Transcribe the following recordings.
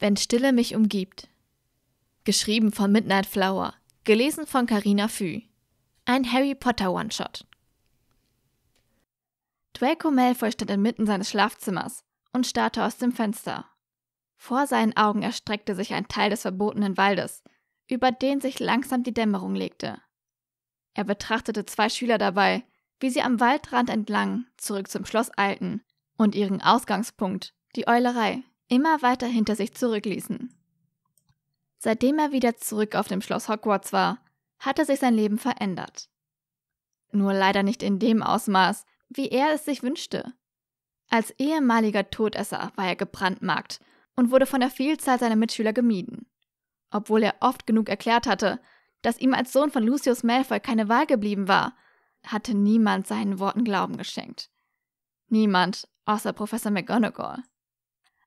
Wenn Stille mich umgibt. Geschrieben von Midnight Flower. Gelesen von Carina Fü. Ein Harry Potter One-Shot. Draco Malfoy stand inmitten seines Schlafzimmers und starrte aus dem Fenster. Vor seinen Augen erstreckte sich ein Teil des verbotenen Waldes, über den sich langsam die Dämmerung legte. Er betrachtete zwei Schüler dabei, wie sie am Waldrand entlang zurück zum Schloss eilten und ihren Ausgangspunkt, die Eulerei, immer weiter hinter sich zurückließen. Seitdem er wieder zurück auf dem Schloss Hogwarts war, hatte sich sein Leben verändert. Nur leider nicht in dem Ausmaß, wie er es sich wünschte. Als ehemaliger Todesser war er gebrandmarkt und wurde von der Vielzahl seiner Mitschüler gemieden. Obwohl er oft genug erklärt hatte, dass ihm als Sohn von Lucius Malfoy keine Wahl geblieben war, hatte niemand seinen Worten Glauben geschenkt. Niemand außer Professor McGonagall.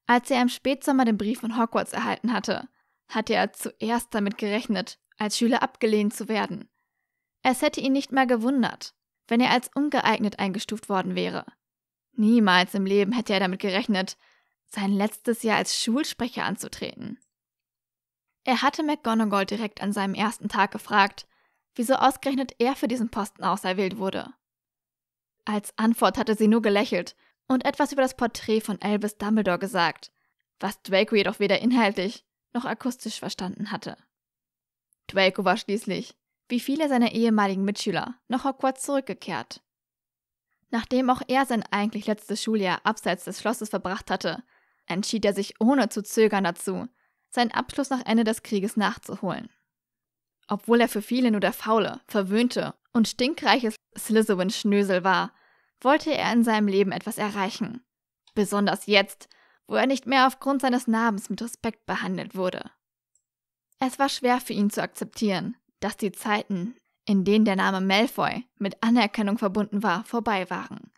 Als er im Spätsommer den Brief von Hogwarts erhalten hatte, hatte er zuerst damit gerechnet, als Schüler abgelehnt zu werden. Es hätte ihn nicht mal gewundert, wenn er als ungeeignet eingestuft worden wäre. Niemals im Leben hätte er damit gerechnet, sein letztes Jahr als Schulsprecher anzutreten. Er hatte McGonagall direkt an seinem ersten Tag gefragt, wieso ausgerechnet er für diesen Posten auserwählt wurde. Als Antwort hatte sie nur gelächelt und etwas über das Porträt von Albus Dumbledore gesagt, was Draco jedoch weder inhaltlich noch akustisch verstanden hatte. Draco war schließlich, wie viele seiner ehemaligen Mitschüler, nach Hogwarts zurückgekehrt. Nachdem auch er sein eigentlich letztes Schuljahr abseits des Schlosses verbracht hatte, entschied er sich ohne zu zögern dazu, seinen Abschluss nach Ende des Krieges nachzuholen. Obwohl er für viele nur der faule, verwöhnte und stinkreiche Slytherin-Schnösel war, wollte er in seinem Leben etwas erreichen. Besonders jetzt, wo er nicht mehr aufgrund seines Namens mit Respekt behandelt wurde. Es war schwer für ihn zu akzeptieren, dass die Zeiten, in denen der Name Malfoy mit Anerkennung verbunden war, vorbei waren.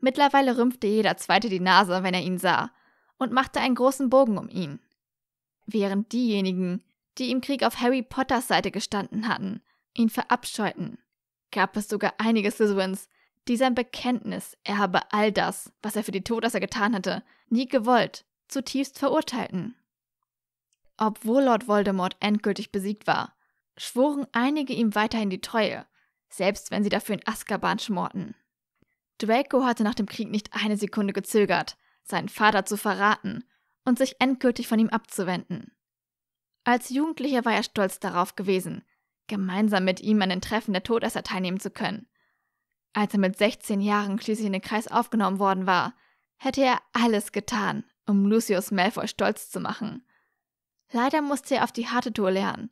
Mittlerweile rümpfte jeder Zweite die Nase, wenn er ihn sah, und machte einen großen Bogen um ihn. Während diejenigen, die im Krieg auf Harry Potters Seite gestanden hatten, ihn verabscheuten, gab es sogar einige Slytherins, die sein Bekenntnis, er habe all das, was er für die Todesser getan hatte, nie gewollt, zutiefst verurteilten. Obwohl Lord Voldemort endgültig besiegt war, schworen einige ihm weiterhin die Treue, selbst wenn sie dafür in Azkaban schmorten. Draco hatte nach dem Krieg nicht eine Sekunde gezögert, seinen Vater zu verraten und sich endgültig von ihm abzuwenden. Als Jugendlicher war er stolz darauf gewesen, gemeinsam mit ihm an den Treffen der Todesser teilnehmen zu können als er mit 16 Jahren schließlich in den Kreis aufgenommen worden war, hätte er alles getan, um Lucius Malfoy stolz zu machen. Leider musste er auf die harte Tour lernen,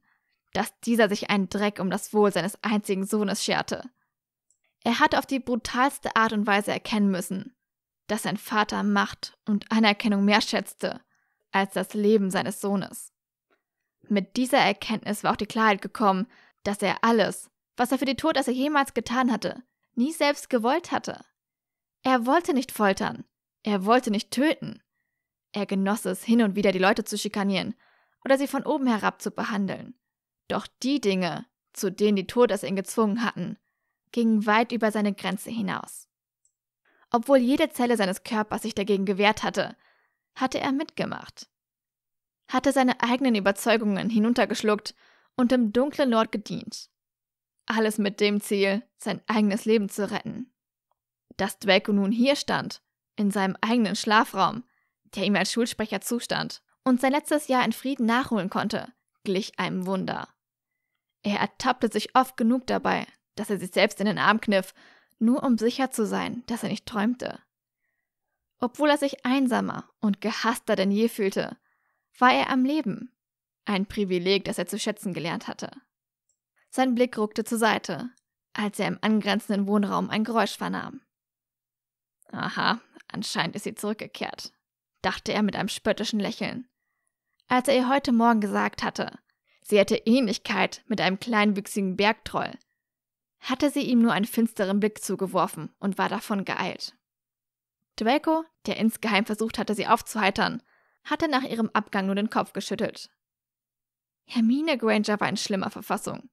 dass dieser sich einen Dreck um das Wohl seines einzigen Sohnes scherte. Er hat auf die brutalste Art und Weise erkennen müssen, dass sein Vater Macht und Anerkennung mehr schätzte als das Leben seines Sohnes. Mit dieser Erkenntnis war auch die Klarheit gekommen, dass er alles, was er für die Todesser jemals getan hatte, nie selbst gewollt hatte. Er wollte nicht foltern, er wollte nicht töten. Er genoss es, hin und wieder die Leute zu schikanieren oder sie von oben herab zu behandeln. Doch die Dinge, zu denen die Todes ihn gezwungen hatten, gingen weit über seine Grenze hinaus. Obwohl jede Zelle seines Körpers sich dagegen gewehrt hatte, hatte er mitgemacht. Hatte seine eigenen Überzeugungen hinuntergeschluckt und dem dunklen Lord gedient. Alles mit dem Ziel, sein eigenes Leben zu retten. Dass Dwelko nun hier stand, in seinem eigenen Schlafraum, der ihm als Schulsprecher zustand, und sein letztes Jahr in Frieden nachholen konnte, glich einem Wunder. Er ertappte sich oft genug dabei, dass er sich selbst in den Arm kniff, nur um sicher zu sein, dass er nicht träumte. Obwohl er sich einsamer und gehasster denn je fühlte, war er am Leben. Ein Privileg, das er zu schätzen gelernt hatte. Sein Blick ruckte zur Seite, als er im angrenzenden Wohnraum ein Geräusch vernahm. Aha, anscheinend ist sie zurückgekehrt, dachte er mit einem spöttischen Lächeln. Als er ihr heute Morgen gesagt hatte, sie hätte Ähnlichkeit mit einem kleinwüchsigen Bergtroll, hatte sie ihm nur einen finsteren Blick zugeworfen und war davon geeilt. Draco, der insgeheim versucht hatte, sie aufzuheitern, hatte nach ihrem Abgang nur den Kopf geschüttelt. Hermine Granger war in schlimmer Verfassung.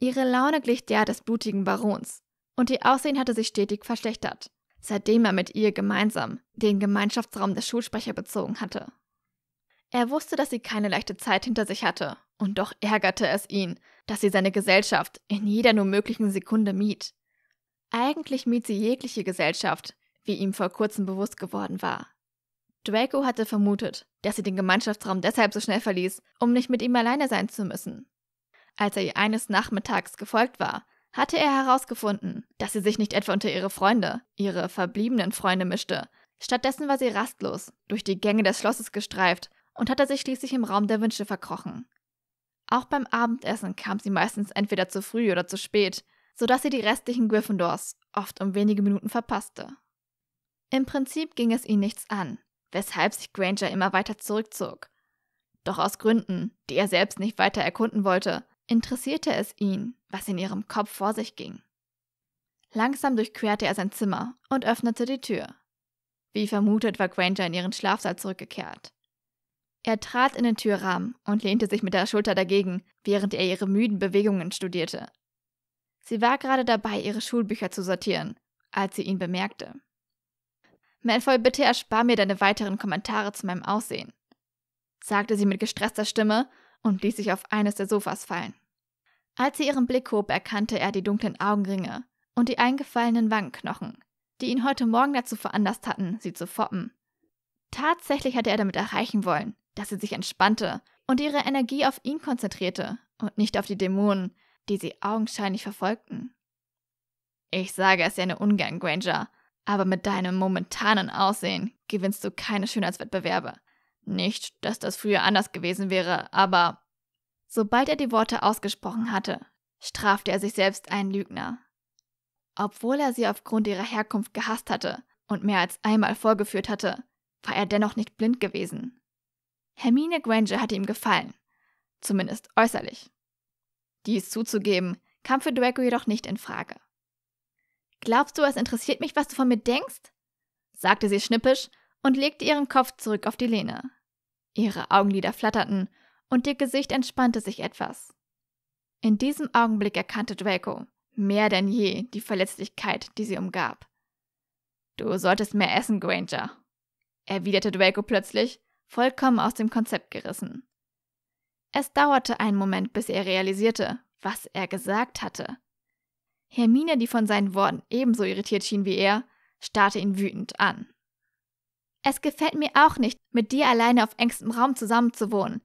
Ihre Laune glich der des blutigen Barons, und ihr Aussehen hatte sich stetig verschlechtert, seitdem er mit ihr gemeinsam den Gemeinschaftsraum der Schulsprecher bezogen hatte. Er wusste, dass sie keine leichte Zeit hinter sich hatte, und doch ärgerte es ihn, dass sie seine Gesellschaft in jeder nur möglichen Sekunde mied. Eigentlich mied sie jegliche Gesellschaft, wie ihm vor kurzem bewusst geworden war. Draco hatte vermutet, dass sie den Gemeinschaftsraum deshalb so schnell verließ, um nicht mit ihm alleine sein zu müssen. Als er ihr eines Nachmittags gefolgt war, hatte er herausgefunden, dass sie sich nicht etwa unter ihre Freunde, ihre verbliebenen Freunde mischte. Stattdessen war sie rastlos, durch die Gänge des Schlosses gestreift und hatte sich schließlich im Raum der Wünsche verkrochen. Auch beim Abendessen kam sie meistens entweder zu früh oder zu spät, sodass sie die restlichen Gryffindors oft um wenige Minuten verpasste. Im Prinzip ging es ihn nichts an, weshalb sich Granger immer weiter zurückzog. Doch aus Gründen, die er selbst nicht weiter erkunden wollte, interessierte es ihn, was in ihrem Kopf vor sich ging. Langsam durchquerte er sein Zimmer und öffnete die Tür. Wie vermutet war Granger in ihren Schlafsaal zurückgekehrt. Er trat in den Türrahmen und lehnte sich mit der Schulter dagegen, während er ihre müden Bewegungen studierte. Sie war gerade dabei, ihre Schulbücher zu sortieren, als sie ihn bemerkte. Malfoy, bitte erspar mir deine weiteren Kommentare zu meinem Aussehen, sagte sie mit gestresster Stimme und ließ sich auf eines der Sofas fallen. Als sie ihren Blick hob, erkannte er die dunklen Augenringe und die eingefallenen Wangenknochen, die ihn heute Morgen dazu veranlasst hatten, sie zu foppen. Tatsächlich hatte er damit erreichen wollen, dass sie sich entspannte und ihre Energie auf ihn konzentrierte und nicht auf die Dämonen, die sie augenscheinlich verfolgten. Ich sage es ja nur ungern, Granger, aber mit deinem momentanen Aussehen gewinnst du keine Schönheitswettbewerbe. Nicht, dass das früher anders gewesen wäre, aber. Sobald er die Worte ausgesprochen hatte, strafte er sich selbst einen Lügner. Obwohl er sie aufgrund ihrer Herkunft gehasst hatte und mehr als einmal vorgeführt hatte, war er dennoch nicht blind gewesen. Hermine Granger hatte ihm gefallen, zumindest äußerlich. Dies zuzugeben, kam für Draco jedoch nicht in Frage. Glaubst du, es interessiert mich, was du von mir denkst? sagte sie schnippisch und legte ihren Kopf zurück auf die Lehne. Ihre Augenlider flatterten und ihr Gesicht entspannte sich etwas. In diesem Augenblick erkannte Draco mehr denn je die Verletzlichkeit, die sie umgab. Du solltest mehr essen, Granger, erwiderte Draco plötzlich, vollkommen aus dem Konzept gerissen. Es dauerte einen Moment, bis er realisierte, was er gesagt hatte. Hermine, die von seinen Worten ebenso irritiert schien wie er, starrte ihn wütend an. Es gefällt mir auch nicht, mit dir alleine auf engstem Raum zusammenzuwohnen.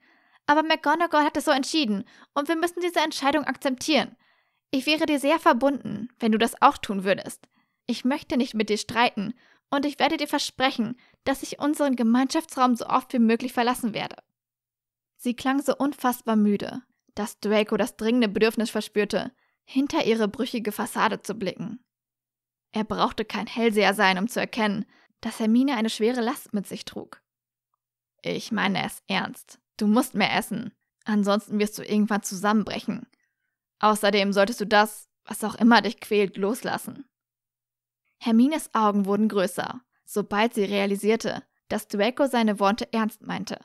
Aber McGonagall hat es so entschieden und wir müssen diese Entscheidung akzeptieren. Ich wäre dir sehr verbunden, wenn du das auch tun würdest. Ich möchte nicht mit dir streiten und ich werde dir versprechen, dass ich unseren Gemeinschaftsraum so oft wie möglich verlassen werde. Sie klang so unfassbar müde, dass Draco das dringende Bedürfnis verspürte, hinter ihre brüchige Fassade zu blicken. Er brauchte kein Hellseher sein, um zu erkennen, dass Hermine eine schwere Last mit sich trug. Ich meine es ernst. Du musst mehr essen. Ansonsten wirst du irgendwann zusammenbrechen. Außerdem solltest du das, was auch immer dich quält, loslassen. Hermines Augen wurden größer, sobald sie realisierte, dass Draco seine Worte ernst meinte.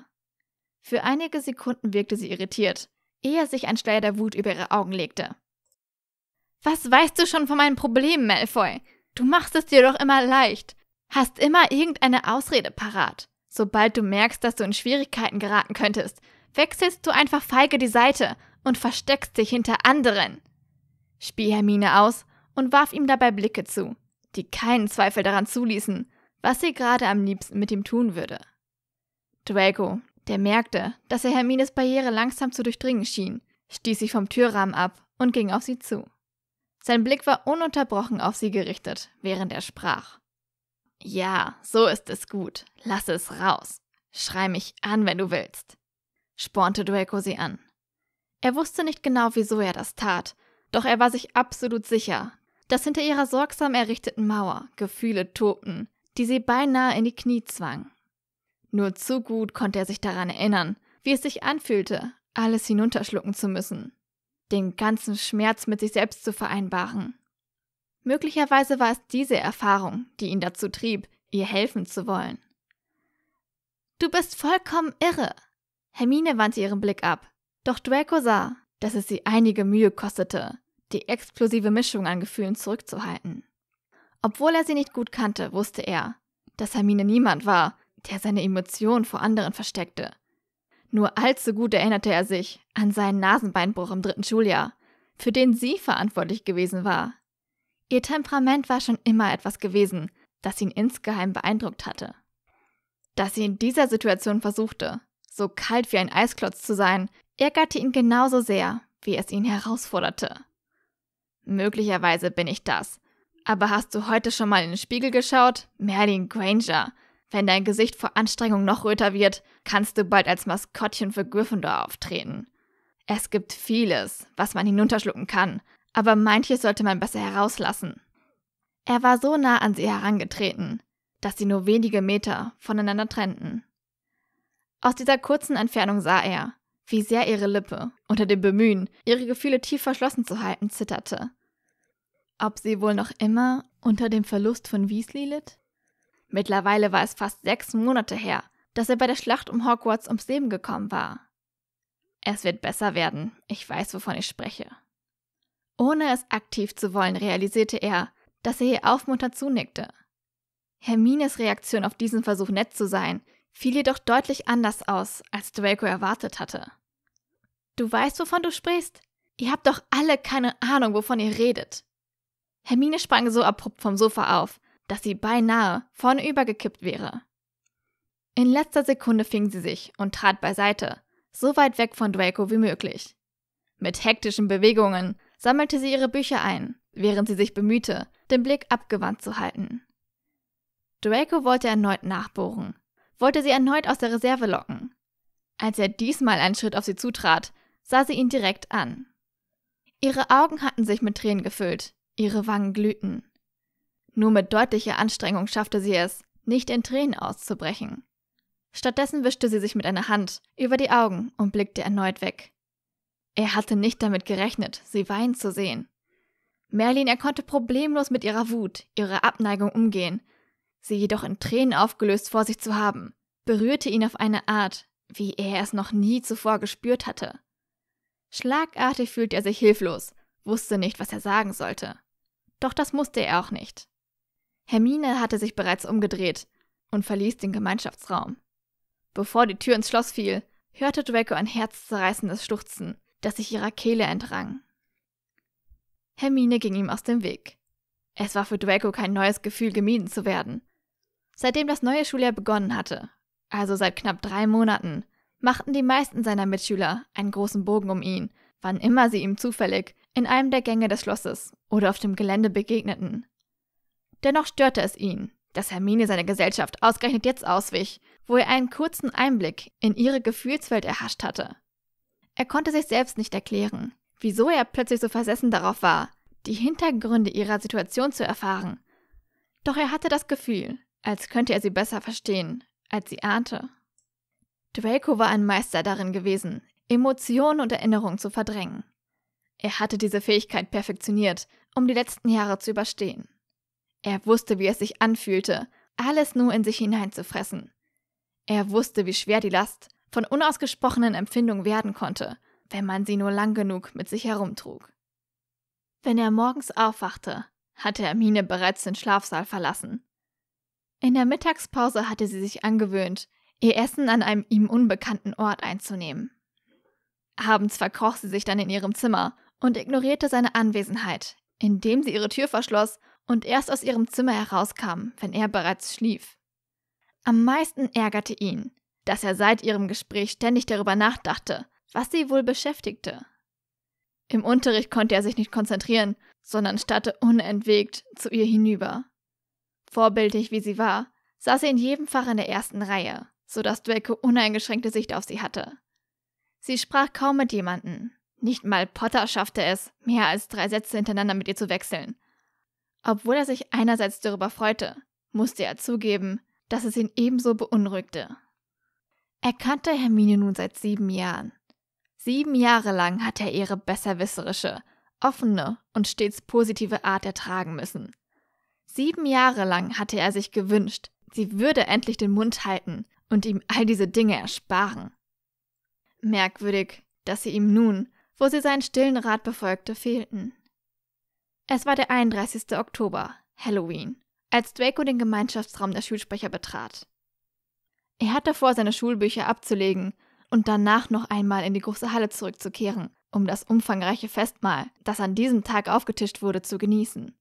Für einige Sekunden wirkte sie irritiert, ehe sich ein Schleier der Wut über ihre Augen legte. Was weißt du schon von meinen Problemen, Malfoy? Du machst es dir doch immer leicht. Hast immer irgendeine Ausrede parat. Sobald du merkst, dass du in Schwierigkeiten geraten könntest, wechselst du einfach feige die Seite und versteckst dich hinter anderen. Spie Hermine aus und warf ihm dabei Blicke zu, die keinen Zweifel daran zuließen, was sie gerade am liebsten mit ihm tun würde. Draco, der merkte, dass er Hermines Barriere langsam zu durchdringen schien, stieß sich vom Türrahmen ab und ging auf sie zu. Sein Blick war ununterbrochen auf sie gerichtet, während er sprach. Ja, so ist es gut. Lass es raus. Schrei mich an, wenn du willst, spornte Draco sie an. Er wusste nicht genau, wieso er das tat, doch er war sich absolut sicher, dass hinter ihrer sorgsam errichteten Mauer Gefühle tobten, die sie beinahe in die Knie zwang. Nur zu gut konnte er sich daran erinnern, wie es sich anfühlte, alles hinunterschlucken zu müssen, den ganzen Schmerz mit sich selbst zu vereinbaren, Möglicherweise war es diese Erfahrung, die ihn dazu trieb, ihr helfen zu wollen. Du bist vollkommen irre. Hermine wandte ihren Blick ab, doch Draco sah, dass es sie einige Mühe kostete, die explosive Mischung an Gefühlen zurückzuhalten. Obwohl er sie nicht gut kannte, wusste er, dass Hermine niemand war, der seine Emotionen vor anderen versteckte. Nur allzu gut erinnerte er sich an seinen Nasenbeinbruch im dritten Schuljahr, für den sie verantwortlich gewesen war. Ihr Temperament war schon immer etwas gewesen, das ihn insgeheim beeindruckt hatte. Dass sie in dieser Situation versuchte, so kalt wie ein Eisklotz zu sein, ärgerte ihn genauso sehr, wie es ihn herausforderte. Möglicherweise bin ich das. Aber hast du heute schon mal in den Spiegel geschaut? Merlin Granger. Wenn dein Gesicht vor Anstrengung noch röter wird, kannst du bald als Maskottchen für Gryffindor auftreten. Es gibt vieles, was man hinunterschlucken kann, aber manches sollte man besser herauslassen. Er war so nah an sie herangetreten, dass sie nur wenige Meter voneinander trennten. Aus dieser kurzen Entfernung sah er, wie sehr ihre Lippe, unter dem Bemühen, ihre Gefühle tief verschlossen zu halten, zitterte. Ob sie wohl noch immer unter dem Verlust von Weasley litt? Mittlerweile war es fast sechs Monate her, dass er bei der Schlacht um Hogwarts ums Leben gekommen war. Es wird besser werden, ich weiß, wovon ich spreche. Ohne es aktiv zu wollen, realisierte er, dass er ihr aufmunternd zunickte. Hermines Reaktion auf diesen Versuch, nett zu sein, fiel jedoch deutlich anders aus, als Draco erwartet hatte. Du weißt, wovon du sprichst? Ihr habt doch alle keine Ahnung, wovon ihr redet. Hermine sprang so abrupt vom Sofa auf, dass sie beinahe vornüber gekippt wäre. In letzter Sekunde fing sie sich und trat beiseite, so weit weg von Draco wie möglich. Mit hektischen Bewegungen sammelte sie ihre Bücher ein, während sie sich bemühte, den Blick abgewandt zu halten. Draco wollte erneut nachbohren, wollte sie erneut aus der Reserve locken. Als er diesmal einen Schritt auf sie zutrat, sah sie ihn direkt an. Ihre Augen hatten sich mit Tränen gefüllt, ihre Wangen glühten. Nur mit deutlicher Anstrengung schaffte sie es, nicht in Tränen auszubrechen. Stattdessen wischte sie sich mit einer Hand über die Augen und blickte erneut weg, er hatte nicht damit gerechnet, sie weinen zu sehen. Merlin, er konnte problemlos mit ihrer Wut, ihrer Abneigung umgehen, sie jedoch in Tränen aufgelöst vor sich zu haben, berührte ihn auf eine Art, wie er es noch nie zuvor gespürt hatte. Schlagartig fühlte er sich hilflos, wusste nicht, was er sagen sollte. Doch das musste er auch nicht. Hermine hatte sich bereits umgedreht und verließ den Gemeinschaftsraum. Bevor die Tür ins Schloss fiel, hörte Draco ein herzzerreißendes Schluchzen das sich ihrer Kehle entrang. Hermine ging ihm aus dem Weg. Es war für Draco kein neues Gefühl, gemieden zu werden. Seitdem das neue Schuljahr begonnen hatte, also seit knapp drei Monaten, machten die meisten seiner Mitschüler einen großen Bogen um ihn, wann immer sie ihm zufällig in einem der Gänge des Schlosses oder auf dem Gelände begegneten. Dennoch störte es ihn, dass Hermine seine Gesellschaft ausgerechnet jetzt auswich, wo er einen kurzen Einblick in ihre Gefühlswelt erhascht hatte. Er konnte sich selbst nicht erklären, wieso er plötzlich so versessen darauf war, die Hintergründe ihrer Situation zu erfahren. Doch er hatte das Gefühl, als könnte er sie besser verstehen, als sie ahnte. Draco war ein Meister darin gewesen, Emotionen und Erinnerungen zu verdrängen. Er hatte diese Fähigkeit perfektioniert, um die letzten Jahre zu überstehen. Er wusste, wie es sich anfühlte, alles nur in sich hineinzufressen. Er wusste, wie schwer die Last von unausgesprochenen Empfindungen werden konnte, wenn man sie nur lang genug mit sich herumtrug. Wenn er morgens aufwachte, hatte Hermine bereits den Schlafsaal verlassen. In der Mittagspause hatte sie sich angewöhnt, ihr Essen an einem ihm unbekannten Ort einzunehmen. Abends verkroch sie sich dann in ihrem Zimmer und ignorierte seine Anwesenheit, indem sie ihre Tür verschloss und erst aus ihrem Zimmer herauskam, wenn er bereits schlief. Am meisten ärgerte ihn, dass er seit ihrem Gespräch ständig darüber nachdachte, was sie wohl beschäftigte. Im Unterricht konnte er sich nicht konzentrieren, sondern starrte unentwegt zu ihr hinüber. Vorbildlich wie sie war, saß sie in jedem Fach in der ersten Reihe, so dass Dwecke uneingeschränkte Sicht auf sie hatte. Sie sprach kaum mit jemanden. Nicht mal Potter schaffte es, mehr als drei Sätze hintereinander mit ihr zu wechseln. Obwohl er sich einerseits darüber freute, musste er zugeben, dass es ihn ebenso beunruhigte. Er kannte Hermine nun seit sieben Jahren. Sieben Jahre lang hatte er ihre besserwisserische, offene und stets positive Art ertragen müssen. Sieben Jahre lang hatte er sich gewünscht, sie würde endlich den Mund halten und ihm all diese Dinge ersparen. Merkwürdig, dass sie ihm nun, wo sie seinen stillen Rat befolgte, fehlten. Es war der 31. Oktober, Halloween, als Draco den Gemeinschaftsraum der Schulsprecher betrat. Er hatte vor, seine Schulbücher abzulegen und danach noch einmal in die große Halle zurückzukehren, um das umfangreiche Festmahl, das an diesem Tag aufgetischt wurde, zu genießen.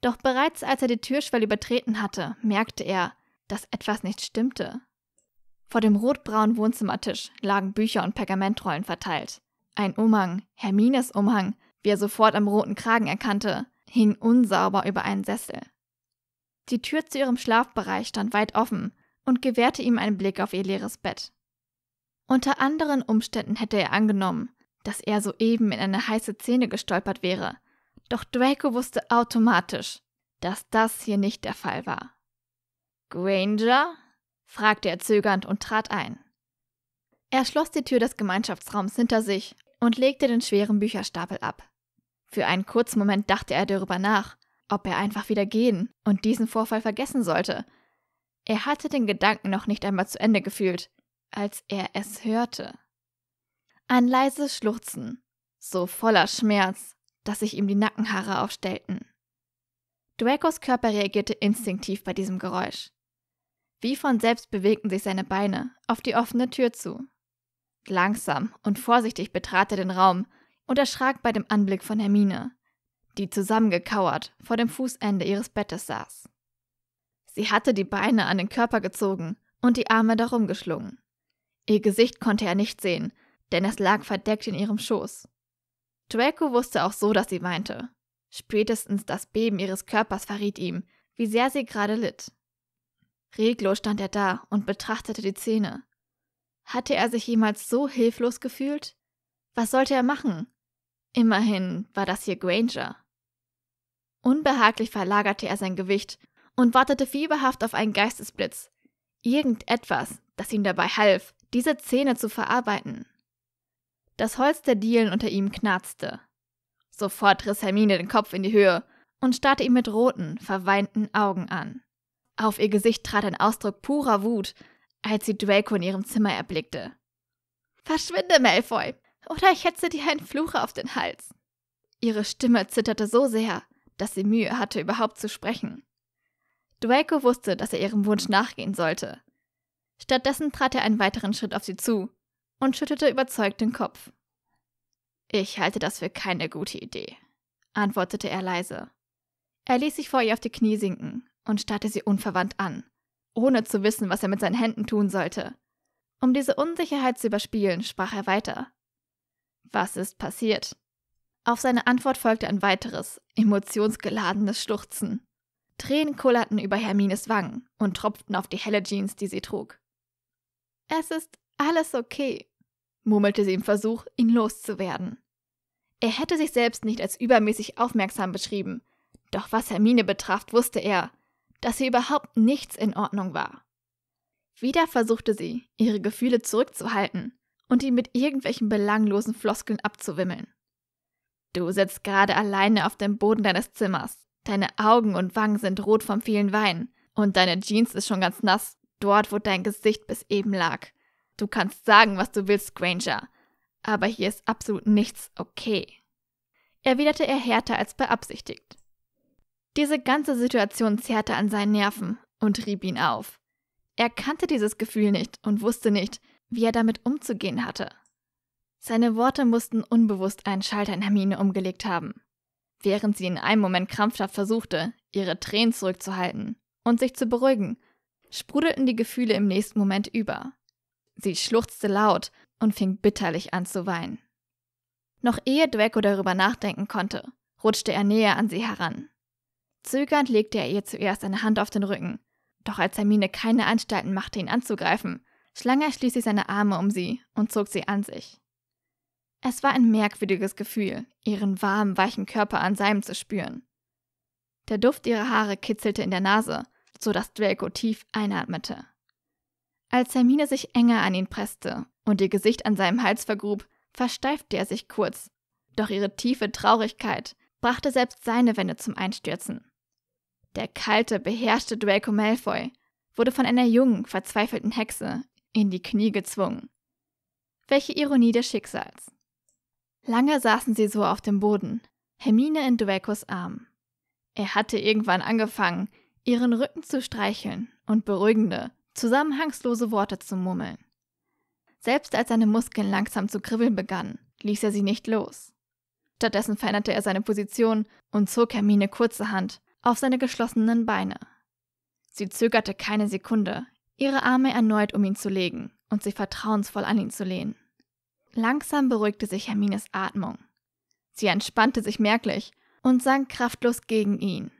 Doch bereits als er die Türschwelle übertreten hatte, merkte er, dass etwas nicht stimmte. Vor dem rotbraunen Wohnzimmertisch lagen Bücher und Pergamentrollen verteilt. Ein Umhang, Hermines Umhang, wie er sofort am roten Kragen erkannte, hing unsauber über einen Sessel. Die Tür zu ihrem Schlafbereich stand weit offen und gewährte ihm einen Blick auf ihr leeres Bett. Unter anderen Umständen hätte er angenommen, dass er soeben in eine heiße Szene gestolpert wäre, doch Draco wusste automatisch, dass das hier nicht der Fall war. Granger? fragte er zögernd und trat ein. Er schloss die Tür des Gemeinschaftsraums hinter sich und legte den schweren Bücherstapel ab. Für einen kurzen Moment dachte er darüber nach, ob er einfach wieder gehen und diesen Vorfall vergessen sollte er hatte den Gedanken noch nicht einmal zu Ende gefühlt, als er es hörte. Ein leises Schluchzen, so voller Schmerz, dass sich ihm die Nackenhaare aufstellten. Dracos Körper reagierte instinktiv bei diesem Geräusch. Wie von selbst bewegten sich seine Beine auf die offene Tür zu. Langsam und vorsichtig betrat er den Raum und erschrak bei dem Anblick von Hermine, die zusammengekauert vor dem Fußende ihres Bettes saß. Sie hatte die Beine an den Körper gezogen und die Arme darum geschlungen. Ihr Gesicht konnte er nicht sehen, denn es lag verdeckt in ihrem Schoß. Draco wusste auch so, dass sie weinte. Spätestens das Beben ihres Körpers verriet ihm, wie sehr sie gerade litt. Reglos stand er da und betrachtete die Szene. Hatte er sich jemals so hilflos gefühlt? Was sollte er machen? Immerhin war das hier Granger. Unbehaglich verlagerte er sein Gewicht und wartete fieberhaft auf einen Geistesblitz. Irgendetwas, das ihm dabei half, diese Szene zu verarbeiten. Das Holz der Dielen unter ihm knarzte. Sofort riss Hermine den Kopf in die Höhe und starrte ihn mit roten, verweinten Augen an. Auf ihr Gesicht trat ein Ausdruck purer Wut, als sie Draco in ihrem Zimmer erblickte. Verschwinde, Malfoy, oder ich hetze dir einen Fluch auf den Hals. Ihre Stimme zitterte so sehr, dass sie Mühe hatte, überhaupt zu sprechen. Draco wusste, dass er ihrem Wunsch nachgehen sollte. Stattdessen trat er einen weiteren Schritt auf sie zu und schüttelte überzeugt den Kopf. Ich halte das für keine gute Idee, antwortete er leise. Er ließ sich vor ihr auf die Knie sinken und starrte sie unverwandt an, ohne zu wissen, was er mit seinen Händen tun sollte. Um diese Unsicherheit zu überspielen, sprach er weiter. Was ist passiert? Auf seine Antwort folgte ein weiteres, emotionsgeladenes Schluchzen. Tränen kullerten über Hermines Wangen und tropften auf die helle Jeans, die sie trug. Es ist alles okay, murmelte sie im Versuch, ihn loszuwerden. Er hätte sich selbst nicht als übermäßig aufmerksam beschrieben, doch was Hermine betraf, wusste er, dass hier überhaupt nichts in Ordnung war. Wieder versuchte sie, ihre Gefühle zurückzuhalten und ihn mit irgendwelchen belanglosen Floskeln abzuwimmeln. Du sitzt gerade alleine auf dem Boden deines Zimmers. Deine Augen und Wangen sind rot vom vielen Wein. Und deine Jeans ist schon ganz nass, dort, wo dein Gesicht bis eben lag. Du kannst sagen, was du willst, Granger. Aber hier ist absolut nichts okay. Erwiderte er härter als beabsichtigt. Diese ganze Situation zerrte an seinen Nerven und rieb ihn auf. Er kannte dieses Gefühl nicht und wusste nicht, wie er damit umzugehen hatte. Seine Worte mussten unbewusst einen Schalter in Hermine umgelegt haben während sie in einem Moment krampfhaft versuchte, ihre Tränen zurückzuhalten und sich zu beruhigen, sprudelten die Gefühle im nächsten Moment über. Sie schluchzte laut und fing bitterlich an zu weinen. Noch ehe Draco darüber nachdenken konnte, rutschte er näher an sie heran. Zögernd legte er ihr zuerst eine Hand auf den Rücken, doch als Hermine keine Anstalten machte, ihn anzugreifen, schlang er schließlich seine Arme um sie und zog sie an sich. Es war ein merkwürdiges Gefühl, ihren warmen, weichen Körper an seinem zu spüren. Der Duft ihrer Haare kitzelte in der Nase, so dass Draco tief einatmete. Als Hermine sich enger an ihn presste und ihr Gesicht an seinem Hals vergrub, versteifte er sich kurz, doch ihre tiefe Traurigkeit brachte selbst seine Wände zum Einstürzen. Der kalte, beherrschte Draco Malfoy wurde von einer jungen, verzweifelten Hexe in die Knie gezwungen. Welche Ironie des Schicksals. Lange saßen sie so auf dem Boden, Hermine in Duecos Arm. Er hatte irgendwann angefangen, ihren Rücken zu streicheln und beruhigende, zusammenhangslose Worte zu murmeln. Selbst als seine Muskeln langsam zu kribbeln begannen, ließ er sie nicht los. Stattdessen veränderte er seine Position und zog Hermine kurzerhand auf seine geschlossenen Beine. Sie zögerte keine Sekunde, ihre Arme erneut um ihn zu legen und sich vertrauensvoll an ihn zu lehnen. Langsam beruhigte sich Hermines Atmung. Sie entspannte sich merklich und sank kraftlos gegen ihn.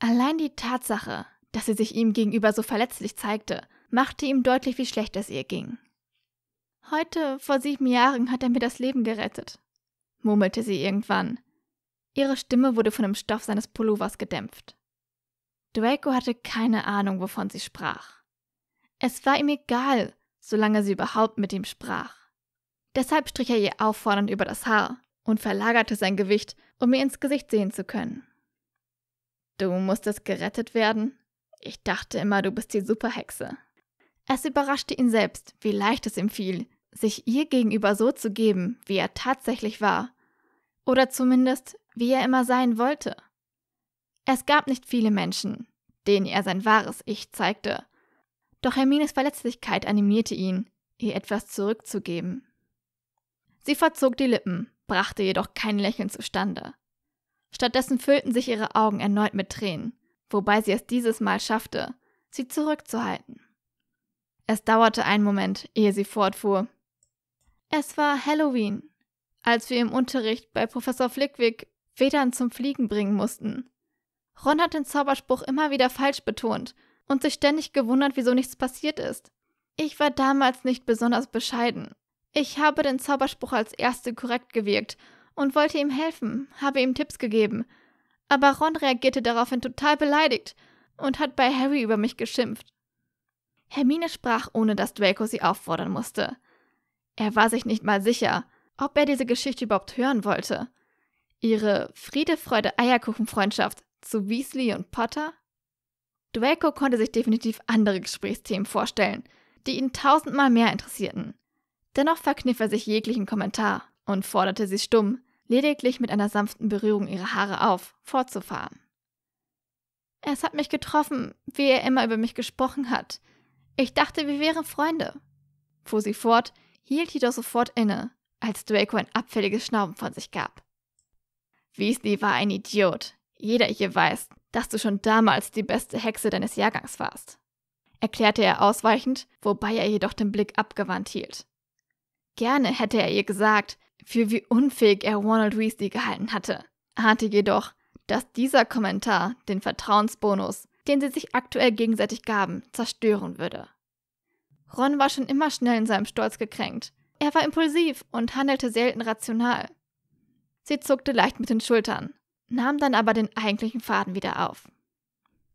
Allein die Tatsache, dass sie sich ihm gegenüber so verletzlich zeigte, machte ihm deutlich, wie schlecht es ihr ging. Heute, vor sieben Jahren, hat er mir das Leben gerettet, murmelte sie irgendwann. Ihre Stimme wurde von dem Stoff seines Pullovers gedämpft. Draco hatte keine Ahnung, wovon sie sprach. Es war ihm egal, solange sie überhaupt mit ihm sprach. Deshalb strich er ihr auffordernd über das Haar und verlagerte sein Gewicht, um ihr ins Gesicht sehen zu können. Du musstest gerettet werden? Ich dachte immer, du bist die Superhexe. Es überraschte ihn selbst, wie leicht es ihm fiel, sich ihr gegenüber so zu geben, wie er tatsächlich war. Oder zumindest, wie er immer sein wollte. Es gab nicht viele Menschen, denen er sein wahres Ich zeigte. Doch Hermines Verletzlichkeit animierte ihn, ihr etwas zurückzugeben. Sie verzog die Lippen, brachte jedoch kein Lächeln zustande. Stattdessen füllten sich ihre Augen erneut mit Tränen, wobei sie es dieses Mal schaffte, sie zurückzuhalten. Es dauerte einen Moment, ehe sie fortfuhr. Es war Halloween, als wir im Unterricht bei Professor Flickwick Federn zum Fliegen bringen mussten. Ron hat den Zauberspruch immer wieder falsch betont und sich ständig gewundert, wieso nichts passiert ist. Ich war damals nicht besonders bescheiden ich habe den Zauberspruch als erste korrekt gewirkt und wollte ihm helfen, habe ihm Tipps gegeben. Aber Ron reagierte daraufhin total beleidigt und hat bei Harry über mich geschimpft. Hermine sprach, ohne dass Draco sie auffordern musste. Er war sich nicht mal sicher, ob er diese Geschichte überhaupt hören wollte. Ihre Friede, Freude, eierkuchen freundschaft zu Weasley und Potter? Draco konnte sich definitiv andere Gesprächsthemen vorstellen, die ihn tausendmal mehr interessierten. Dennoch verkniff er sich jeglichen Kommentar und forderte sie stumm, lediglich mit einer sanften Berührung ihrer Haare auf, fortzufahren. Es hat mich getroffen, wie er immer über mich gesprochen hat. Ich dachte, wir wären Freunde. Fuhr sie fort, hielt jedoch sofort inne, als Draco ein abfälliges Schnauben von sich gab. Weasley war ein Idiot. Jeder hier weiß, dass du schon damals die beste Hexe deines Jahrgangs warst. Erklärte er ausweichend, wobei er jedoch den Blick abgewandt hielt. Gerne hätte er ihr gesagt, für wie unfähig er Ronald Weasley gehalten hatte, ahnte jedoch, dass dieser Kommentar den Vertrauensbonus, den sie sich aktuell gegenseitig gaben, zerstören würde. Ron war schon immer schnell in seinem Stolz gekränkt. Er war impulsiv und handelte selten rational. Sie zuckte leicht mit den Schultern, nahm dann aber den eigentlichen Faden wieder auf.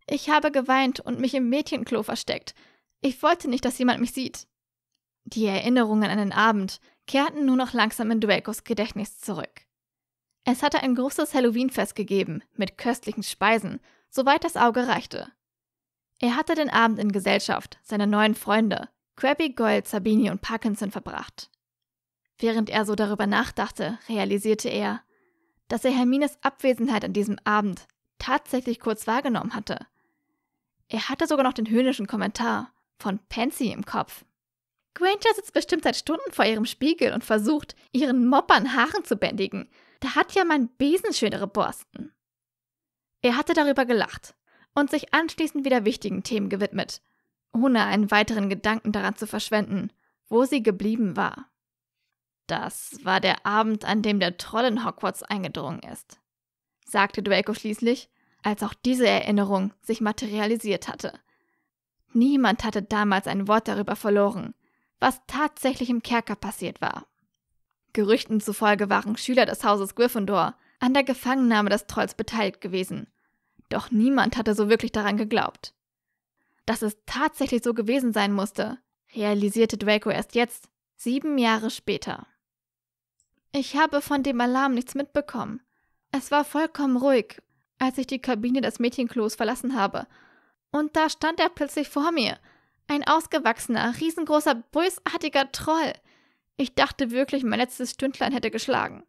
Ich habe geweint und mich im Mädchenklo versteckt. Ich wollte nicht, dass jemand mich sieht. Die Erinnerungen an den Abend kehrten nur noch langsam in Dracos Gedächtnis zurück. Es hatte ein großes Halloween-Fest gegeben, mit köstlichen Speisen, soweit das Auge reichte. Er hatte den Abend in Gesellschaft seiner neuen Freunde, Krabby, Goyle, Sabini und Parkinson verbracht. Während er so darüber nachdachte, realisierte er, dass er Hermines Abwesenheit an diesem Abend tatsächlich kurz wahrgenommen hatte. Er hatte sogar noch den höhnischen Kommentar von Pansy im Kopf, Granger sitzt bestimmt seit Stunden vor ihrem Spiegel und versucht, ihren moppern Haaren zu bändigen. Da hat ja mein Besen schönere Borsten. Er hatte darüber gelacht und sich anschließend wieder wichtigen Themen gewidmet, ohne einen weiteren Gedanken daran zu verschwenden, wo sie geblieben war. Das war der Abend, an dem der Troll in Hogwarts eingedrungen ist, sagte Draco schließlich, als auch diese Erinnerung sich materialisiert hatte. Niemand hatte damals ein Wort darüber verloren, was tatsächlich im Kerker passiert war. Gerüchten zufolge waren Schüler des Hauses Gryffindor an der Gefangennahme des Trolls beteiligt gewesen. Doch niemand hatte so wirklich daran geglaubt. Dass es tatsächlich so gewesen sein musste, realisierte Draco erst jetzt, sieben Jahre später. Ich habe von dem Alarm nichts mitbekommen. Es war vollkommen ruhig, als ich die Kabine des Mädchenklos verlassen habe. Und da stand er plötzlich vor mir, ein ausgewachsener, riesengroßer, bösartiger Troll. Ich dachte wirklich, mein letztes Stündlein hätte geschlagen.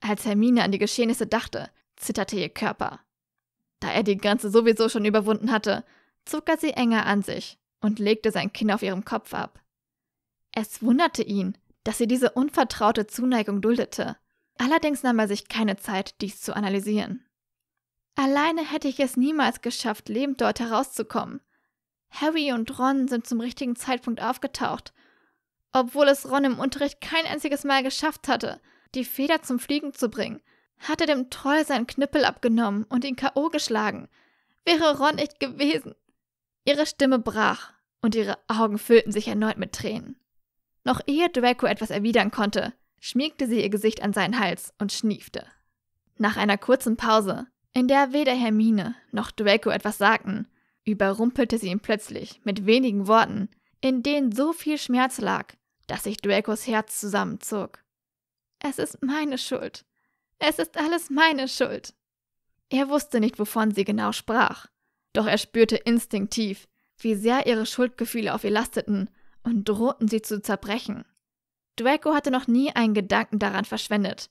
Als Hermine an die Geschehnisse dachte, zitterte ihr Körper. Da er die Grenze sowieso schon überwunden hatte, zog er sie enger an sich und legte sein Kinn auf ihrem Kopf ab. Es wunderte ihn, dass sie diese unvertraute Zuneigung duldete. Allerdings nahm er sich keine Zeit, dies zu analysieren. Alleine hätte ich es niemals geschafft, lebend dort herauszukommen. Harry und Ron sind zum richtigen Zeitpunkt aufgetaucht. Obwohl es Ron im Unterricht kein einziges Mal geschafft hatte, die Feder zum Fliegen zu bringen, hatte dem Troll seinen Knüppel abgenommen und ihn K.O. geschlagen. Wäre Ron nicht gewesen. Ihre Stimme brach und ihre Augen füllten sich erneut mit Tränen. Noch ehe Draco etwas erwidern konnte, schmiegte sie ihr Gesicht an seinen Hals und schniefte. Nach einer kurzen Pause, in der weder Hermine noch Draco etwas sagten, überrumpelte sie ihn plötzlich mit wenigen Worten, in denen so viel Schmerz lag, dass sich Dracos Herz zusammenzog. Es ist meine Schuld. Es ist alles meine Schuld. Er wusste nicht, wovon sie genau sprach, doch er spürte instinktiv, wie sehr ihre Schuldgefühle auf ihr lasteten und drohten sie zu zerbrechen. Draco hatte noch nie einen Gedanken daran verschwendet,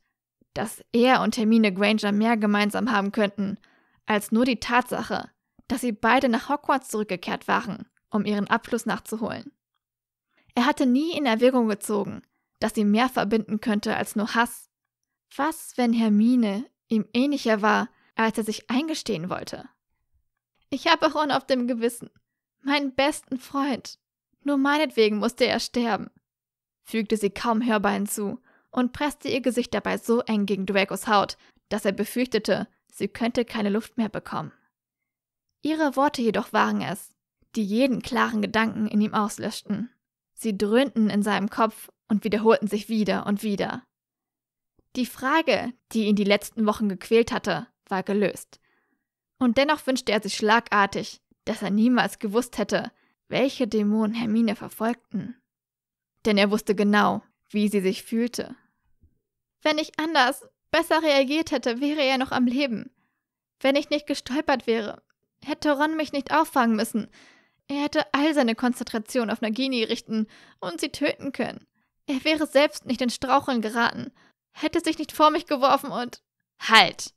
dass er und Hermine Granger mehr gemeinsam haben könnten, als nur die Tatsache, dass sie beide nach Hogwarts zurückgekehrt waren, um ihren Abschluss nachzuholen. Er hatte nie in Erwägung gezogen, dass sie mehr verbinden könnte als nur Hass. Was, wenn Hermine ihm ähnlicher war, als er sich eingestehen wollte? Ich habe Ron auf dem Gewissen. Meinen besten Freund. Nur meinetwegen musste er sterben, fügte sie kaum hörbar hinzu und presste ihr Gesicht dabei so eng gegen Dracos Haut, dass er befürchtete, sie könnte keine Luft mehr bekommen. Ihre Worte jedoch waren es, die jeden klaren Gedanken in ihm auslöschten. Sie dröhnten in seinem Kopf und wiederholten sich wieder und wieder. Die Frage, die ihn die letzten Wochen gequält hatte, war gelöst. Und dennoch wünschte er sich schlagartig, dass er niemals gewusst hätte, welche Dämonen Hermine verfolgten. Denn er wusste genau, wie sie sich fühlte. Wenn ich anders, besser reagiert hätte, wäre er noch am Leben. Wenn ich nicht gestolpert wäre, Hätte Ron mich nicht auffangen müssen. Er hätte all seine Konzentration auf Nagini richten und sie töten können. Er wäre selbst nicht in Straucheln geraten, hätte sich nicht vor mich geworfen und. Halt!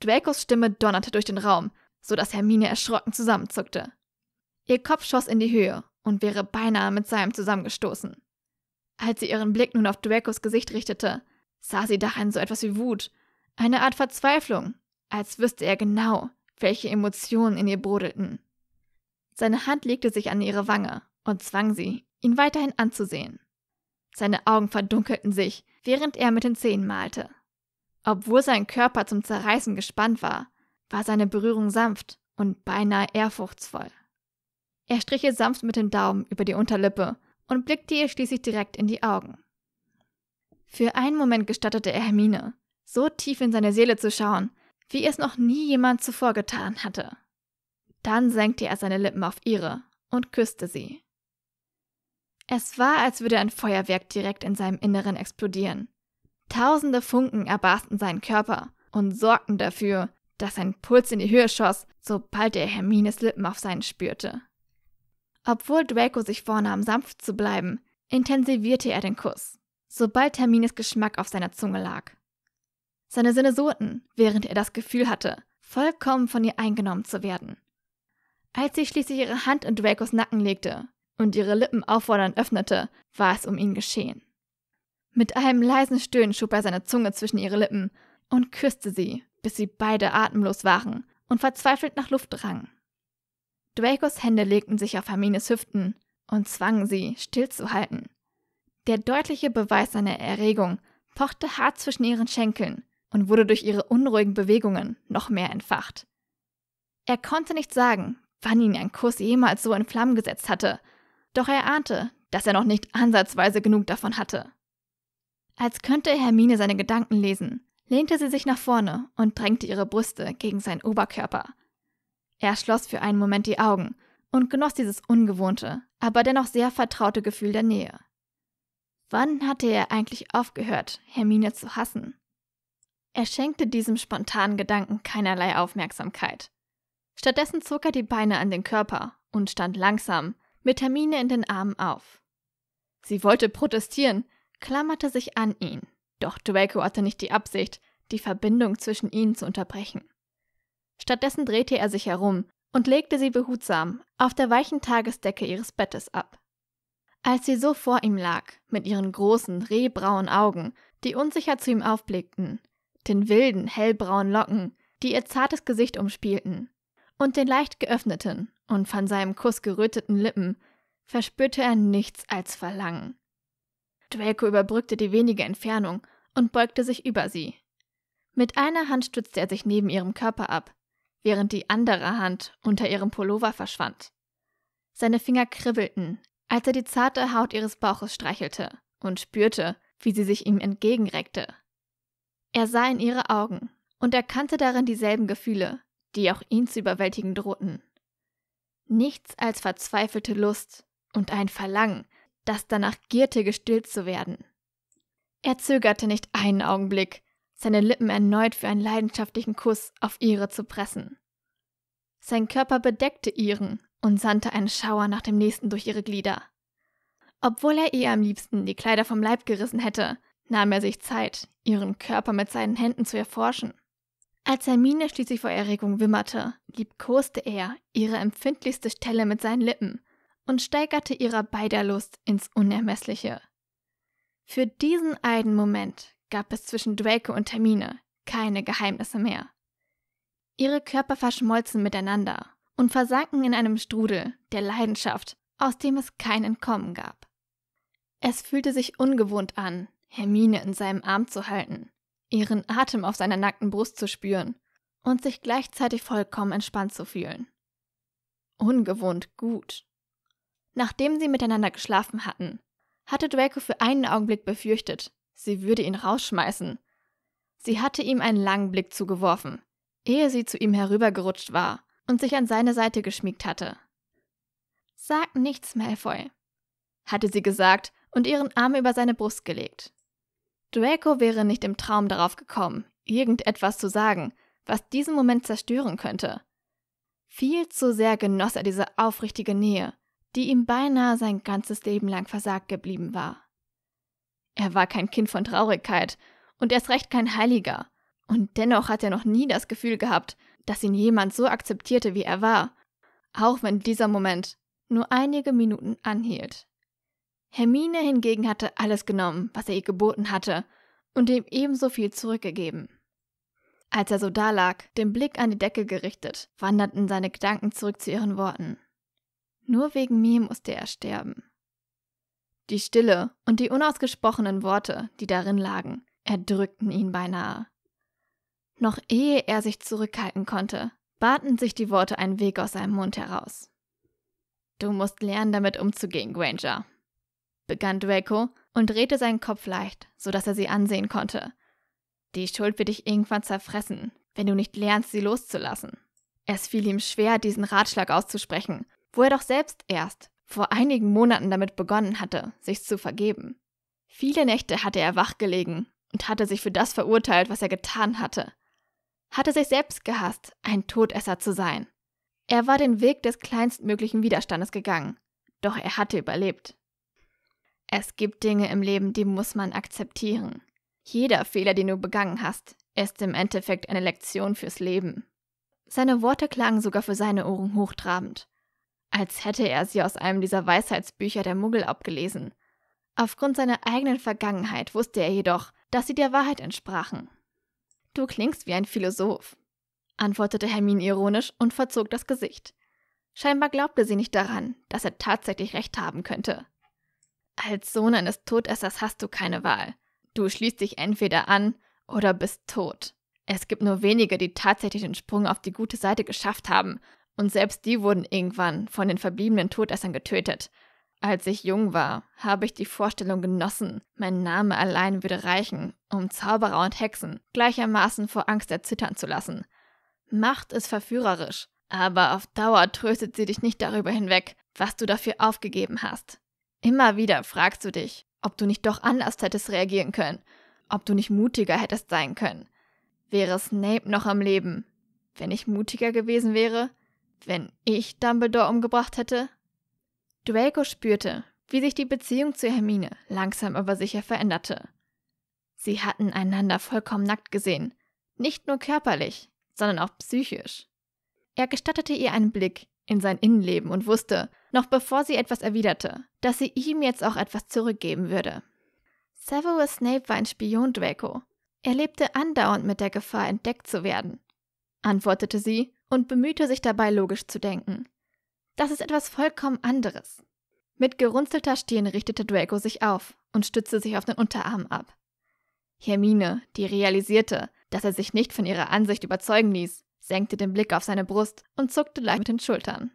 Dracos Stimme donnerte durch den Raum, so dass Hermine erschrocken zusammenzuckte. Ihr Kopf schoss in die Höhe und wäre beinahe mit seinem zusammengestoßen. Als sie ihren Blick nun auf Dracos Gesicht richtete, sah sie darin so etwas wie Wut, eine Art Verzweiflung, als wüsste er genau, welche Emotionen in ihr brodelten. Seine Hand legte sich an ihre Wange und zwang sie, ihn weiterhin anzusehen. Seine Augen verdunkelten sich, während er mit den Zähnen malte. Obwohl sein Körper zum Zerreißen gespannt war, war seine Berührung sanft und beinahe ehrfurchtsvoll. Er strich ihr sanft mit dem Daumen über die Unterlippe und blickte ihr schließlich direkt in die Augen. Für einen Moment gestattete er Hermine, so tief in seine Seele zu schauen, wie es noch nie jemand zuvor getan hatte. Dann senkte er seine Lippen auf ihre und küsste sie. Es war, als würde ein Feuerwerk direkt in seinem Inneren explodieren. Tausende Funken erbarsten seinen Körper und sorgten dafür, dass sein Puls in die Höhe schoss, sobald er Hermines Lippen auf seinen spürte. Obwohl Draco sich vornahm, sanft zu bleiben, intensivierte er den Kuss, sobald Hermines Geschmack auf seiner Zunge lag. Seine Sinne surrten, während er das Gefühl hatte, vollkommen von ihr eingenommen zu werden. Als sie schließlich ihre Hand in Dracos Nacken legte und ihre Lippen auffordernd öffnete, war es um ihn geschehen. Mit einem leisen Stöhnen schob er seine Zunge zwischen ihre Lippen und küsste sie, bis sie beide atemlos waren und verzweifelt nach Luft drangen. Dracos Hände legten sich auf Hermines Hüften und zwangen sie, stillzuhalten. Der deutliche Beweis seiner Erregung pochte hart zwischen ihren Schenkeln und wurde durch ihre unruhigen Bewegungen noch mehr entfacht. Er konnte nicht sagen, wann ihn ein Kuss jemals so in Flammen gesetzt hatte, doch er ahnte, dass er noch nicht ansatzweise genug davon hatte. Als könnte Hermine seine Gedanken lesen, lehnte sie sich nach vorne und drängte ihre Brüste gegen seinen Oberkörper. Er schloss für einen Moment die Augen und genoss dieses ungewohnte, aber dennoch sehr vertraute Gefühl der Nähe. Wann hatte er eigentlich aufgehört, Hermine zu hassen? Er schenkte diesem spontanen Gedanken keinerlei Aufmerksamkeit. Stattdessen zog er die Beine an den Körper und stand langsam, mit Hermine in den Armen auf. Sie wollte protestieren, klammerte sich an ihn, doch Draco hatte nicht die Absicht, die Verbindung zwischen ihnen zu unterbrechen. Stattdessen drehte er sich herum und legte sie behutsam auf der weichen Tagesdecke ihres Bettes ab. Als sie so vor ihm lag, mit ihren großen, rehbraunen Augen, die unsicher zu ihm aufblickten, den wilden, hellbraunen Locken, die ihr zartes Gesicht umspielten, und den leicht geöffneten und von seinem Kuss geröteten Lippen, verspürte er nichts als Verlangen. Dwelko überbrückte die wenige Entfernung und beugte sich über sie. Mit einer Hand stützte er sich neben ihrem Körper ab, während die andere Hand unter ihrem Pullover verschwand. Seine Finger kribbelten, als er die zarte Haut ihres Bauches streichelte und spürte, wie sie sich ihm entgegenreckte. Er sah in ihre Augen und erkannte darin dieselben Gefühle, die auch ihn zu überwältigen drohten. Nichts als verzweifelte Lust und ein Verlangen, das danach gierte, gestillt zu werden. Er zögerte nicht einen Augenblick, seine Lippen erneut für einen leidenschaftlichen Kuss auf ihre zu pressen. Sein Körper bedeckte ihren und sandte einen Schauer nach dem nächsten durch ihre Glieder. Obwohl er ihr am liebsten die Kleider vom Leib gerissen hätte, nahm er sich Zeit, ihren Körper mit seinen Händen zu erforschen. Als Hermine schließlich vor Erregung wimmerte, liebkoste er ihre empfindlichste Stelle mit seinen Lippen und steigerte ihrer beider Lust ins Unermessliche. Für diesen einen Moment gab es zwischen Draco und Hermine keine Geheimnisse mehr. Ihre Körper verschmolzen miteinander und versanken in einem Strudel der Leidenschaft, aus dem es kein Entkommen gab. Es fühlte sich ungewohnt an, Hermine in seinem Arm zu halten, ihren Atem auf seiner nackten Brust zu spüren und sich gleichzeitig vollkommen entspannt zu fühlen. Ungewohnt gut. Nachdem sie miteinander geschlafen hatten, hatte Draco für einen Augenblick befürchtet, sie würde ihn rausschmeißen. Sie hatte ihm einen langen Blick zugeworfen, ehe sie zu ihm herübergerutscht war und sich an seine Seite geschmiegt hatte. Sag nichts, Malfoy, hatte sie gesagt und ihren Arm über seine Brust gelegt. Draco wäre nicht im Traum darauf gekommen, irgendetwas zu sagen, was diesen Moment zerstören könnte. Viel zu sehr genoss er diese aufrichtige Nähe, die ihm beinahe sein ganzes Leben lang versagt geblieben war. Er war kein Kind von Traurigkeit und erst recht kein Heiliger, und dennoch hat er noch nie das Gefühl gehabt, dass ihn jemand so akzeptierte, wie er war, auch wenn dieser Moment nur einige Minuten anhielt. Hermine hingegen hatte alles genommen, was er ihr geboten hatte, und ihm ebenso viel zurückgegeben. Als er so dalag, den Blick an die Decke gerichtet, wanderten seine Gedanken zurück zu ihren Worten. Nur wegen mir musste er sterben. Die Stille und die unausgesprochenen Worte, die darin lagen, erdrückten ihn beinahe. Noch ehe er sich zurückhalten konnte, baten sich die Worte einen Weg aus seinem Mund heraus. Du musst lernen, damit umzugehen, Granger, begann Draco und drehte seinen Kopf leicht, sodass er sie ansehen konnte. Die Schuld wird dich irgendwann zerfressen, wenn du nicht lernst, sie loszulassen. Es fiel ihm schwer, diesen Ratschlag auszusprechen, wo er doch selbst erst vor einigen Monaten damit begonnen hatte, sich zu vergeben. Viele Nächte hatte er wachgelegen und hatte sich für das verurteilt, was er getan hatte. Hatte sich selbst gehasst, ein Todesser zu sein. Er war den Weg des kleinstmöglichen Widerstandes gegangen, doch er hatte überlebt. Es gibt Dinge im Leben, die muss man akzeptieren. Jeder Fehler, den du begangen hast, ist im Endeffekt eine Lektion fürs Leben. Seine Worte klangen sogar für seine Ohren hochtrabend, als hätte er sie aus einem dieser Weisheitsbücher der Muggel abgelesen. Aufgrund seiner eigenen Vergangenheit wusste er jedoch, dass sie der Wahrheit entsprachen. Du klingst wie ein Philosoph, antwortete Hermine ironisch und verzog das Gesicht. Scheinbar glaubte sie nicht daran, dass er tatsächlich recht haben könnte. Als Sohn eines Todessers hast du keine Wahl. Du schließt dich entweder an oder bist tot. Es gibt nur wenige, die tatsächlich den Sprung auf die gute Seite geschafft haben, und selbst die wurden irgendwann von den verbliebenen Todessern getötet. Als ich jung war, habe ich die Vorstellung genossen, mein Name allein würde reichen, um Zauberer und Hexen gleichermaßen vor Angst erzittern zu lassen. Macht ist verführerisch, aber auf Dauer tröstet sie dich nicht darüber hinweg, was du dafür aufgegeben hast. Immer wieder fragst du dich, ob du nicht doch anders hättest reagieren können, ob du nicht mutiger hättest sein können. Wäre Snape noch am Leben? Wenn ich mutiger gewesen wäre? Wenn ich Dumbledore umgebracht hätte? Draco spürte, wie sich die Beziehung zu Hermine langsam aber sicher veränderte. Sie hatten einander vollkommen nackt gesehen, nicht nur körperlich, sondern auch psychisch. Er gestattete ihr einen Blick in sein Innenleben und wusste, noch bevor sie etwas erwiderte, dass sie ihm jetzt auch etwas zurückgeben würde. Severus Snape war ein Spion Draco. Er lebte andauernd mit der Gefahr, entdeckt zu werden, antwortete sie und bemühte sich dabei logisch zu denken. Das ist etwas vollkommen anderes. Mit gerunzelter Stirn richtete Draco sich auf und stützte sich auf den Unterarm ab. Hermine, die realisierte, dass er sich nicht von ihrer Ansicht überzeugen ließ, senkte den Blick auf seine Brust und zuckte leicht mit den Schultern.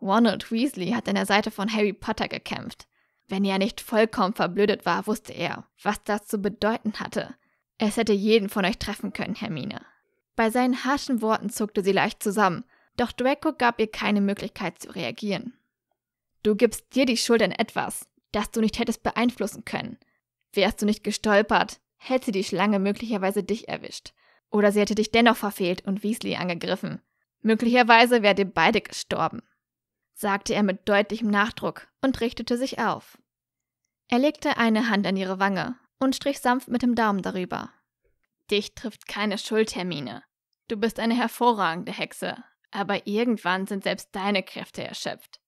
Ronald Weasley hat an der Seite von Harry Potter gekämpft. Wenn er nicht vollkommen verblödet war, wusste er, was das zu bedeuten hatte. Es hätte jeden von euch treffen können, Hermine. Bei seinen harschen Worten zuckte sie leicht zusammen, doch Draco gab ihr keine Möglichkeit zu reagieren. Du gibst dir die Schuld an etwas, das du nicht hättest beeinflussen können. Wärst du nicht gestolpert, hätte die Schlange möglicherweise dich erwischt. Oder sie hätte dich dennoch verfehlt und Weasley angegriffen. Möglicherweise wärt ihr beide gestorben sagte er mit deutlichem Nachdruck und richtete sich auf. Er legte eine Hand an ihre Wange und strich sanft mit dem Daumen darüber. Dich trifft keine Schuld, Hermine. Du bist eine hervorragende Hexe, aber irgendwann sind selbst deine Kräfte erschöpft.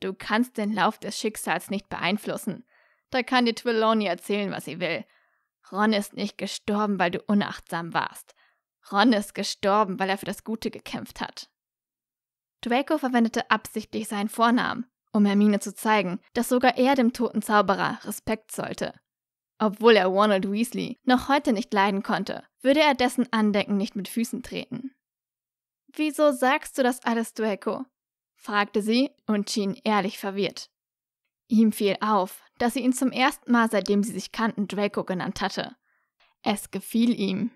Du kannst den Lauf des Schicksals nicht beeinflussen. Da kann dir Trelawney erzählen, was sie will. Ron ist nicht gestorben, weil du unachtsam warst. Ron ist gestorben, weil er für das Gute gekämpft hat. Draco verwendete absichtlich seinen Vornamen, um Hermine zu zeigen, dass sogar er dem toten Zauberer Respekt sollte. Obwohl er Ronald Weasley noch heute nicht leiden konnte, würde er dessen Andenken nicht mit Füßen treten. Wieso sagst du das alles, Draco? fragte sie und schien ehrlich verwirrt. Ihm fiel auf, dass sie ihn zum ersten Mal, seitdem sie sich kannten, Draco genannt hatte. Es gefiel ihm.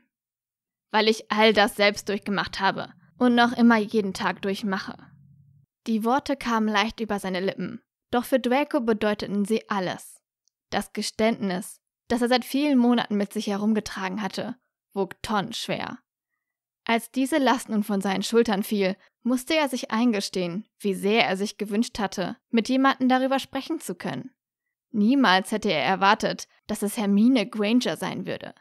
Weil ich all das selbst durchgemacht habe, und noch immer jeden Tag durchmache. Die Worte kamen leicht über seine Lippen, doch für Draco bedeuteten sie alles. Das Geständnis, das er seit vielen Monaten mit sich herumgetragen hatte, wog tonnenschwer. Als diese Last nun von seinen Schultern fiel, musste er sich eingestehen, wie sehr er sich gewünscht hatte, mit jemandem darüber sprechen zu können. Niemals hätte er erwartet, dass es Hermine Granger sein würde.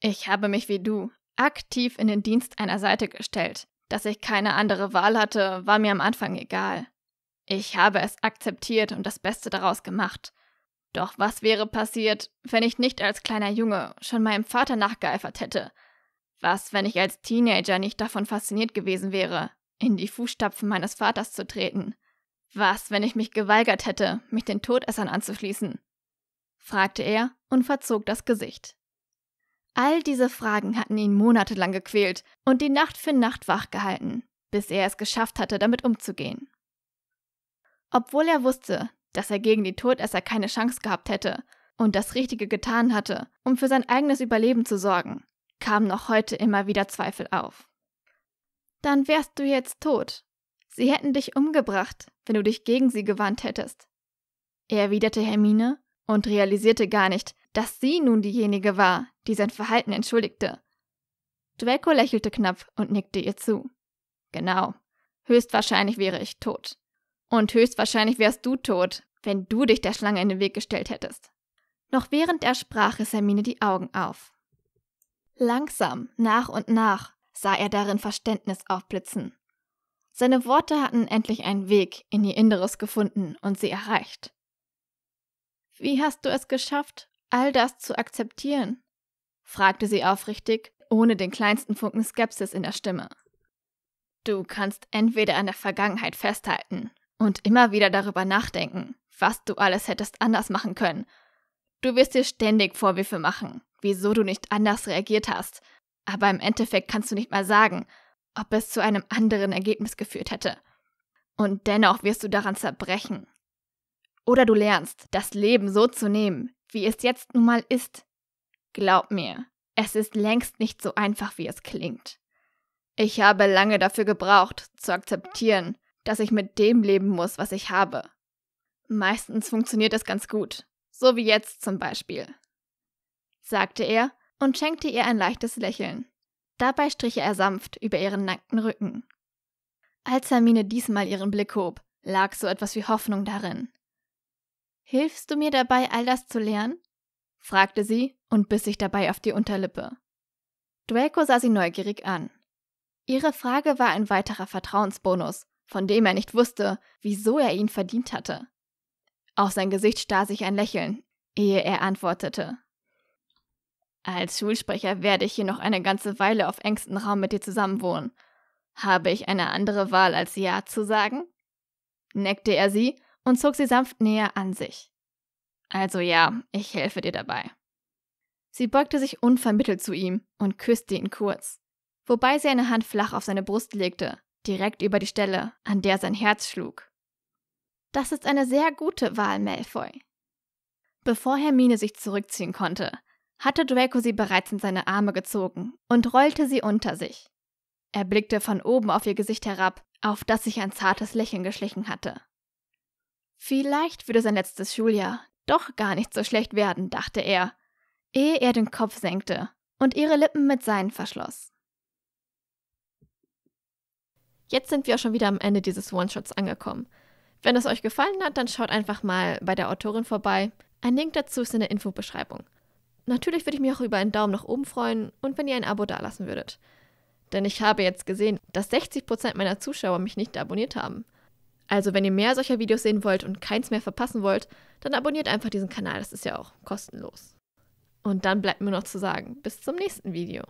Ich habe mich wie du aktiv in den Dienst einer Seite gestellt. Dass ich keine andere Wahl hatte, war mir am Anfang egal. Ich habe es akzeptiert und das Beste daraus gemacht. Doch was wäre passiert, wenn ich nicht als kleiner Junge schon meinem Vater nachgeeifert hätte? Was, wenn ich als Teenager nicht davon fasziniert gewesen wäre, in die Fußstapfen meines Vaters zu treten? Was, wenn ich mich geweigert hätte, mich den Todessern anzuschließen? fragte er und verzog das Gesicht. All diese Fragen hatten ihn monatelang gequält und die Nacht für Nacht wachgehalten, bis er es geschafft hatte, damit umzugehen. Obwohl er wusste, dass er gegen die Todesser keine Chance gehabt hätte und das Richtige getan hatte, um für sein eigenes Überleben zu sorgen, kamen noch heute immer wieder Zweifel auf. Dann wärst du jetzt tot. Sie hätten dich umgebracht, wenn du dich gegen sie gewandt hättest, erwiderte Hermine und realisierte gar nicht, dass sie nun diejenige war, die sein Verhalten entschuldigte. Draco lächelte knapp und nickte ihr zu. Genau. Höchstwahrscheinlich wäre ich tot. Und höchstwahrscheinlich wärst du tot, wenn du dich der Schlange in den Weg gestellt hättest. Noch während er sprach, riss Hermine die Augen auf. Langsam, nach und nach, sah er darin Verständnis aufblitzen. Seine Worte hatten endlich einen Weg in ihr Inneres gefunden und sie erreicht. Wie hast du es geschafft, all das zu akzeptieren? fragte sie aufrichtig, ohne den kleinsten Funken Skepsis in der Stimme. Du kannst entweder an der Vergangenheit festhalten und immer wieder darüber nachdenken, was du alles hättest anders machen können. Du wirst dir ständig Vorwürfe machen, wieso du nicht anders reagiert hast, aber im Endeffekt kannst du nicht mal sagen, ob es zu einem anderen Ergebnis geführt hätte. Und dennoch wirst du daran zerbrechen. Oder du lernst, das Leben so zu nehmen, wie es jetzt nun mal ist. Glaub mir, es ist längst nicht so einfach, wie es klingt. Ich habe lange dafür gebraucht, zu akzeptieren, dass ich mit dem leben muss, was ich habe. Meistens funktioniert es ganz gut, so wie jetzt zum Beispiel, sagte er und schenkte ihr ein leichtes Lächeln. Dabei strich er sanft über ihren nackten Rücken. Als Hermine diesmal ihren Blick hob, lag so etwas wie Hoffnung darin. Hilfst du mir dabei, all das zu lernen? fragte sie und biss sich dabei auf die Unterlippe. Draco sah sie neugierig an. Ihre Frage war ein weiterer Vertrauensbonus, von dem er nicht wusste, wieso er ihn verdient hatte. Auf sein Gesicht stahl sich ein Lächeln, ehe er antwortete. Als Schulsprecher werde ich hier noch eine ganze Weile auf engstem Raum mit dir zusammenwohnen. Habe ich eine andere Wahl, als Ja zu sagen? neckte er sie und zog sie sanft näher an sich. Also ja, ich helfe dir dabei. Sie beugte sich unvermittelt zu ihm und küsste ihn kurz, wobei sie eine Hand flach auf seine Brust legte, direkt über die Stelle, an der sein Herz schlug. Das ist eine sehr gute Wahl, Malfoy. Bevor Hermine sich zurückziehen konnte, hatte Draco sie bereits in seine Arme gezogen und rollte sie unter sich. Er blickte von oben auf ihr Gesicht herab, auf das sich ein zartes Lächeln geschlichen hatte. Vielleicht würde sein letztes Schuljahr doch gar nicht so schlecht werden, dachte er, ehe er den Kopf senkte und ihre Lippen mit seinen verschloss. Jetzt sind wir auch schon wieder am Ende dieses One-Shots angekommen. Wenn es euch gefallen hat, dann schaut einfach mal bei der Autorin vorbei. Ein Link dazu ist in der Infobeschreibung. Natürlich würde ich mich auch über einen Daumen nach oben freuen und wenn ihr ein Abo dalassen würdet. Denn ich habe jetzt gesehen, dass 60% meiner Zuschauer mich nicht abonniert haben. Also, wenn ihr mehr solcher Videos sehen wollt und keins mehr verpassen wollt, dann abonniert einfach diesen Kanal, das ist ja auch kostenlos. Und dann bleibt mir noch zu sagen, bis zum nächsten Video.